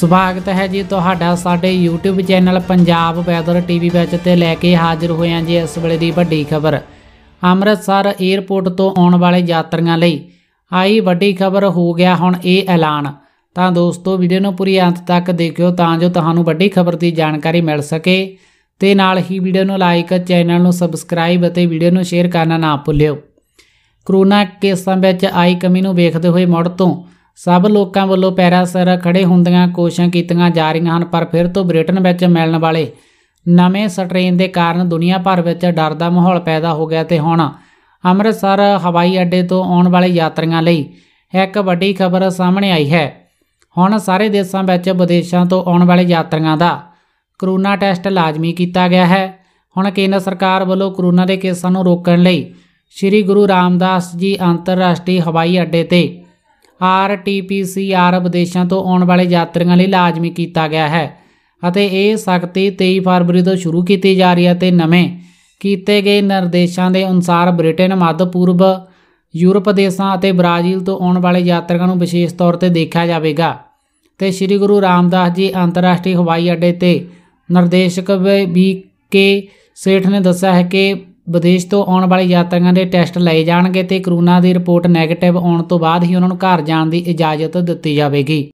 ਸਵਾਗਤ ਹੈ ਜੀ ਤੁਹਾਡਾ ਸਾਡੇ YouTube channel Punjab weather TV ਵਿੱਚ ਤੇ ਲੈ ਕੇ ਹਾਜ਼ਰ ਹੋਏ ਹਾਂ ਜੀ ਇਸ ਵੇਲੇ ਦੀ ਵੱਡੀ ਖਬਰ ਅੰਮ੍ਰਿਤਸਰ 에ਅਰਪੋਰਟ ਤੋਂ ਆਉਣ ਵਾਲੇ ਯਾਤਰੀਆਂ ਲਈ ਆਈ ਵੱਡੀ ਖਬਰ ਹੋ ਗਿਆ ਹੁਣ ਇਹ ਐਲਾਨ ਤਾਂ ਦੋਸਤੋ ਵੀਡੀਓ ਨੂੰ ਪੂਰੀ ਅੰਤ ਤੱਕ ਦੇਖਿਓ ਤਾਂ ਜੋ ਤੁਹਾਨੂੰ ਵੱਡੀ ਖਬਰ ਦੀ ਜਾਣਕਾਰੀ ਮਿਲ ਸਕੇ ਤੇ ਨਾਲ ਹੀ ਵੀਡੀਓ ਨੂੰ ਲਾਈਕ ਚੈਨਲ ਨੂੰ ਸਬਸਕ੍ਰਾਈਬ ਅਤੇ ਵੀਡੀਓ ਨੂੰ ਸ਼ੇਅਰ ਕਰਨਾ ਨਾ ਭੁੱਲਿਓ ਕਰੋਨਾ ਕੇਸਾਂ ਵਿੱਚ ਆਈ ਕਮੀ ਨੂੰ ਵੇਖਦੇ ਹੋਏ ਮੋੜ ਤੋਂ ਸਭ ਲੋਕਾਂ ਵੱਲੋਂ ਪੈਰਾਸਰ ਖੜੇ ਹੁੰਦੀਆਂ ਕੋਸ਼ਿਸ਼ਾਂ ਕੀਤੀਆਂ ਜਾ ਰਹੀਆਂ ਹਨ ਪਰ ਫਿਰ ਤੋਂ ਬ੍ਰਿਟਨ ਵਿੱਚ ਮਿਲਣ ਵਾਲੇ ਨਵੇਂ ਸਟ੍ਰੇਨ ਦੇ ਕਾਰਨ ਦੁਨੀਆ ਭਰ ਵਿੱਚ ਡਰ ਦਾ ਮਾਹੌਲ ਪੈਦਾ ਹੋ ਗਿਆ ਤੇ ਹੁਣ ਅੰਮ੍ਰਿਤਸਰ ਹਵਾਈ ਅੱਡੇ ਤੋਂ ਆਉਣ ਵਾਲੇ ਯਾਤਰੀਆਂ ਲਈ ਇੱਕ ਵੱਡੀ ਖਬਰ ਸਾਹਮਣੇ ਆਈ ਹੈ ਹੁਣ ਸਾਰੇ ਦੇਸ਼ਾਂ ਵਿੱਚ ਵਿਦੇਸ਼ਾਂ ਤੋਂ ਆਉਣ ਵਾਲੇ ਯਾਤਰੀਆਂ ਦਾ ਕਰੋਨਾ ਟੈਸਟ ਲਾਜ਼ਮੀ ਕੀਤਾ ਗਿਆ ਹੈ ਹੁਣ ਕੇਂਦਰ ਸਰਕਾਰ ਵੱਲੋਂ ਕਰੋਨਾ ਦੇ ਕੇਸਾਂ ਨੂੰ ਰੋਕਣ ਲਈ ਸ੍ਰੀ ਗੁਰੂ ਰਾਮਦਾਸ ਜੀ ਅੰਤਰਰਾਸ਼ਟਰੀ ਹਵਾਈ ਅੱਡੇ ਤੇ ਆਰਟੀਪੀਸੀ ਅਰਬ ਦੇਸ਼ਾਂ ਤੋਂ ਆਉਣ ਵਾਲੇ ਯਾਤਰੀਆਂ ਲਈ ਲਾਜ਼ਮੀ ਕੀਤਾ ਗਿਆ ਹੈ ਅਤੇ ਇਹ ਸਖਤੀ 23 ਫਰਵਰੀ ਤੋਂ ਸ਼ੁਰੂ ਕੀਤੀ ਜਾ ਰਹੀ ਹੈ ਤੇ ਨਵੇਂ ਕੀਤੇ ਗਏ ਨਿਰਦੇਸ਼ਾਂ ਦੇ ਅਨੁਸਾਰ ਬ੍ਰਿਟੇਨ ਮੱਧ ਪੂਰਬ ਯੂਰਪ ਦੇਸ਼ਾਂ ਅਤੇ ਬ੍ਰਾਜ਼ੀਲ ਤੋਂ ਆਉਣ ਵਾਲੇ ਯਾਤਰੀਆਂ ਨੂੰ ਵਿਸ਼ੇਸ਼ ਤੌਰ ਤੇ ਦੇਖਿਆ ਜਾਵੇਗਾ ਤੇ ਸ੍ਰੀ ਗੁਰੂ ਰਾਮਦਾਸ ਜੀ ਅੰਤਰਰਾਸ਼ਟਰੀ ਹਵਾਈ ਅੱਡੇ ਤੇ ਨਿਰਦੇਸ਼ਕ ਵੀ ਕੇ ਸੇਠ ਨੇ ਦੱਸਿਆ ਹੈ ਕਿ ਵਿਦੇਸ਼ ਤੋਂ ਆਉਣ ਵਾਲੇ ਯਾਤਰੀਆਂ ਦੇ ਟੈਸਟ ਲਏ ਜਾਣਗੇ ਤੇ ਕਰੋਨਾ ਦੀ ਰਿਪੋਰਟ ਨੈਗੇਟਿਵ ਆਉਣ ਤੋਂ ਬਾਅਦ ਹੀ ਉਹਨਾਂ ਨੂੰ ਘਰ ਜਾਣ ਦੀ ਇਜਾਜ਼ਤ ਦਿੱਤੀ ਜਾਵੇਗੀ